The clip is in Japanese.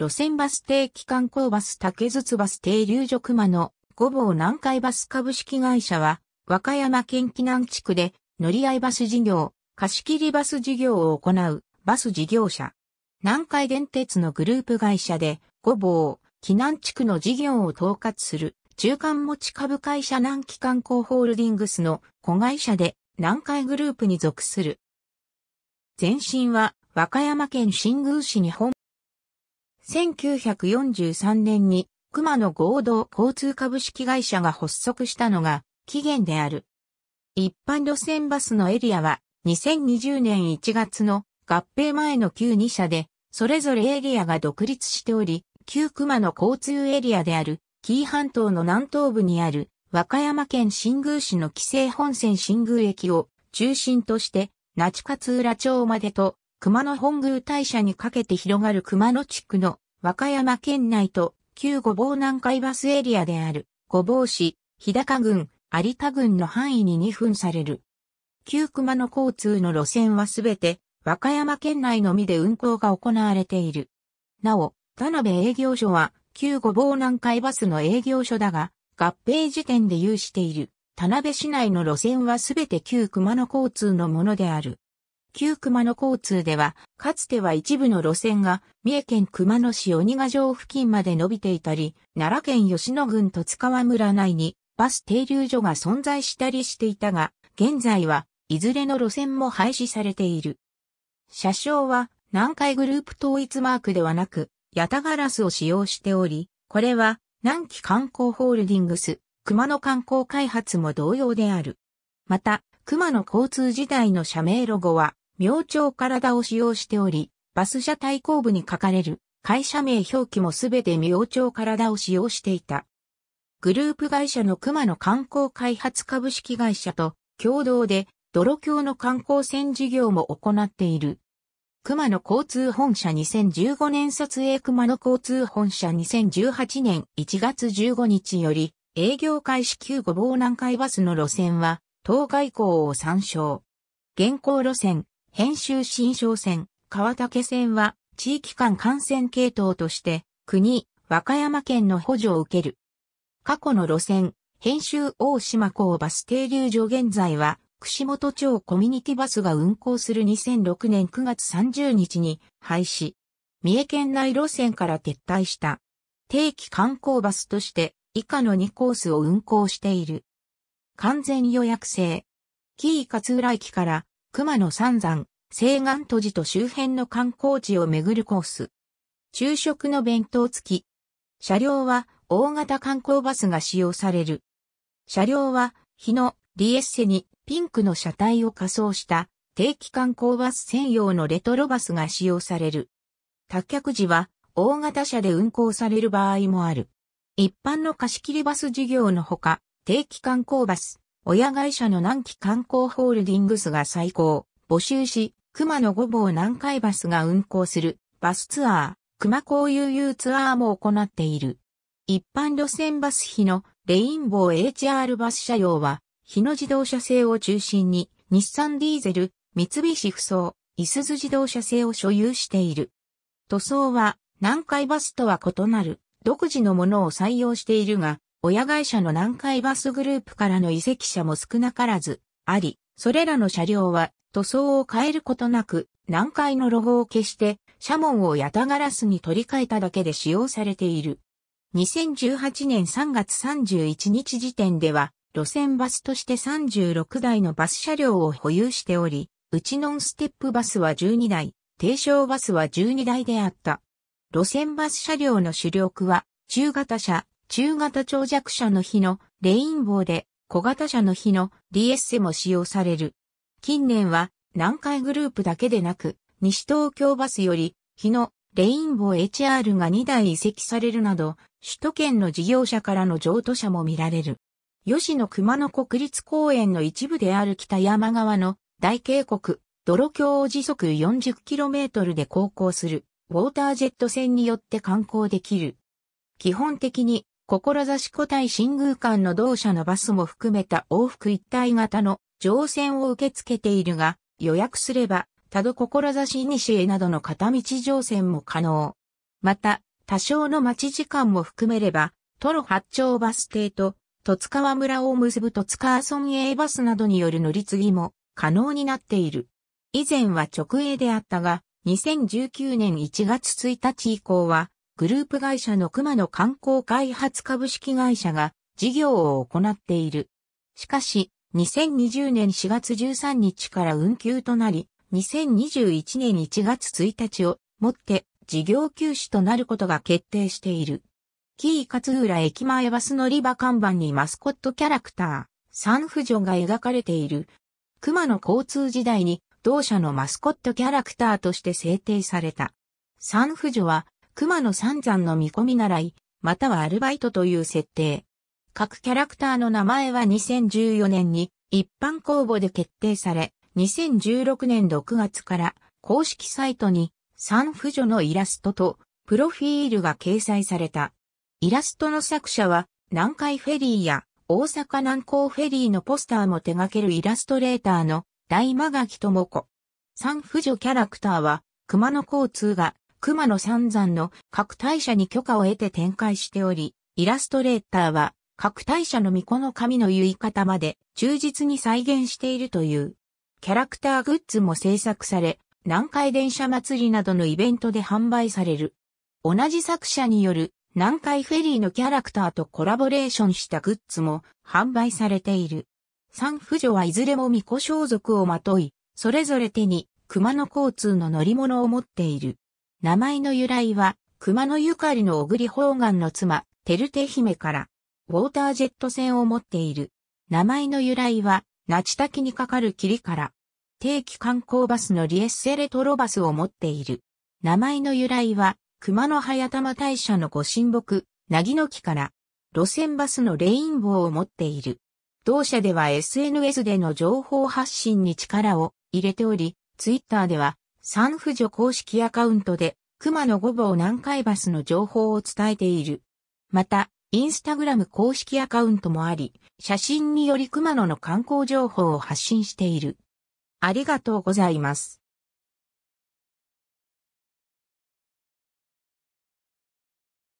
路線バス停機関光バス竹筒バス停流所熊野、五房南海バス株式会社は、和歌山県紀南地区で乗り合いバス事業、貸切バス事業を行うバス事業者。南海電鉄のグループ会社で、五房、紀南地区の事業を統括する中間持ち株会社南紀観光ホールディングスの子会社で南海グループに属する。前身は和歌山県新宮市に本1943年に熊野合同交通株式会社が発足したのが起源である。一般路線バスのエリアは2020年1月の合併前の旧2社で、それぞれエリアが独立しており、旧熊野交通エリアである紀伊半島の南東部にある和歌山県新宮市の紀勢本線新宮駅を中心として、那智勝浦町までと熊野本宮大社にかけて広がる熊野地区の和歌山県内と旧御坊南海バスエリアである御坊市、日高郡、有田郡の範囲に2分される。旧熊野交通の路線はすべて和歌山県内のみで運行が行われている。なお、田辺営業所は旧御坊南海バスの営業所だが、合併時点で有している田辺市内の路線はすべて旧熊野交通のものである。旧熊野交通では、かつては一部の路線が、三重県熊野市鬼ヶ城付近まで伸びていたり、奈良県吉野郡十津川村内に、バス停留所が存在したりしていたが、現在はいずれの路線も廃止されている。車掌は南海グループ統一マークではなく、ヤタガラスを使用しており、これは南紀観光ホールディングス、熊野観光開発も同様である。また、熊野交通時代の社名ロゴは、明朝体を使用しており、バス車対抗部に書かれる会社名表記もすべて明朝体を使用していた。グループ会社の熊野観光開発株式会社と共同で泥橋の観光船事業も行っている。熊野交通本社2015年撮影熊野交通本社2018年1月15日より営業開始9後防南海バスの路線は当該港を参照。現行路線編集新商船、川竹線は、地域間感染系統として、国、和歌山県の補助を受ける。過去の路線、編集大島港バス停留所現在は、串本町コミュニティバスが運行する2006年9月30日に廃止。三重県内路線から撤退した。定期観光バスとして以下の2コースを運行している。完全予約制。紀伊勝浦駅から熊野三山、西岸都寺と周辺の観光地を巡るコース。昼食の弁当付き。車両は大型観光バスが使用される。車両は日のリエッセにピンクの車体を仮装した定期観光バス専用のレトロバスが使用される。脱却時は大型車で運行される場合もある。一般の貸し切りバス事業のほか、定期観光バス、親会社の南紀観光ホールディングスが最高、募集し、熊野五坊南海バスが運行するバスツアー、熊高遊遊ツアーも行っている。一般路線バス費のレインボー HR バス車両は、日野自動車製を中心に、日産ディーゼル、三菱不走、いすゞ自動車製を所有している。塗装は、南海バスとは異なる、独自のものを採用しているが、親会社の南海バスグループからの移籍者も少なからずあり、それらの車両は塗装を変えることなく、南海のロゴを消して、シャモンをヤタガラスに取り替えただけで使用されている。2018年3月31日時点では、路線バスとして36台のバス車両を保有しており、うちノンステップバスは12台、低床バスは12台であった。路線バス車両の主力は、中型車、中型長尺車の日のレインボーで小型車の日の DS も使用される。近年は南海グループだけでなく西東京バスより日のレインボー HR が2台移籍されるなど首都圏の事業者からの譲渡車も見られる。吉野熊野国立公園の一部である北山川の大渓谷、泥橋を時速 40km で航行するウォータージェット船によって観光できる。基本的に志古代新宮間の同社のバスも含めた往復一体型の乗船を受け付けているが、予約すれば、多度志西へなどの片道乗船も可能。また、多少の待ち時間も含めれば、トロ八丁バス停と、戸塚川村を結ぶ戸塚村営バスなどによる乗り継ぎも可能になっている。以前は直営であったが、2019年1月1日以降は、グループ会社の熊野観光開発株式会社が事業を行っている。しかし、2020年4月13日から運休となり、2021年1月1日をもって事業休止となることが決定している。紀伊勝浦駅前バス乗り場看板にマスコットキャラクター、サンフジョが描かれている。熊野交通時代に同社のマスコットキャラクターとして制定された。サンフジョは熊野三山の見込み習い、またはアルバイトという設定。各キャラクターの名前は2014年に一般公募で決定され、2016年6月から公式サイトに三婦女のイラストとプロフィールが掲載された。イラストの作者は南海フェリーや大阪南港フェリーのポスターも手掛けるイラストレーターの大間垣智子。三婦女キャラクターは熊野交通が熊野三山の各大社に許可を得て展開しており、イラストレーターは各大社の巫女の神の言い方まで忠実に再現しているという。キャラクターグッズも制作され、南海電車祭りなどのイベントで販売される。同じ作者による南海フェリーのキャラクターとコラボレーションしたグッズも販売されている。三婦女はいずれも巫女装束をまとい、それぞれ手に熊野交通の乗り物を持っている。名前の由来は、熊野ゆかりの小栗方眼の妻、テルテ姫から、ウォータージェット船を持っている。名前の由来は、チタ滝に架かる霧から、定期観光バスのリエッセレトロバスを持っている。名前の由来は、熊野早玉大社のご神木、なぎの木から、路線バスのレインボーを持っている。同社では SNS での情報発信に力を入れており、ツイッターでは産婦女公式アカウントで、熊野ごぼう南海バスの情報を伝えている。また、インスタグラム公式アカウントもあり、写真により熊野の観光情報を発信している。ありがとうございます。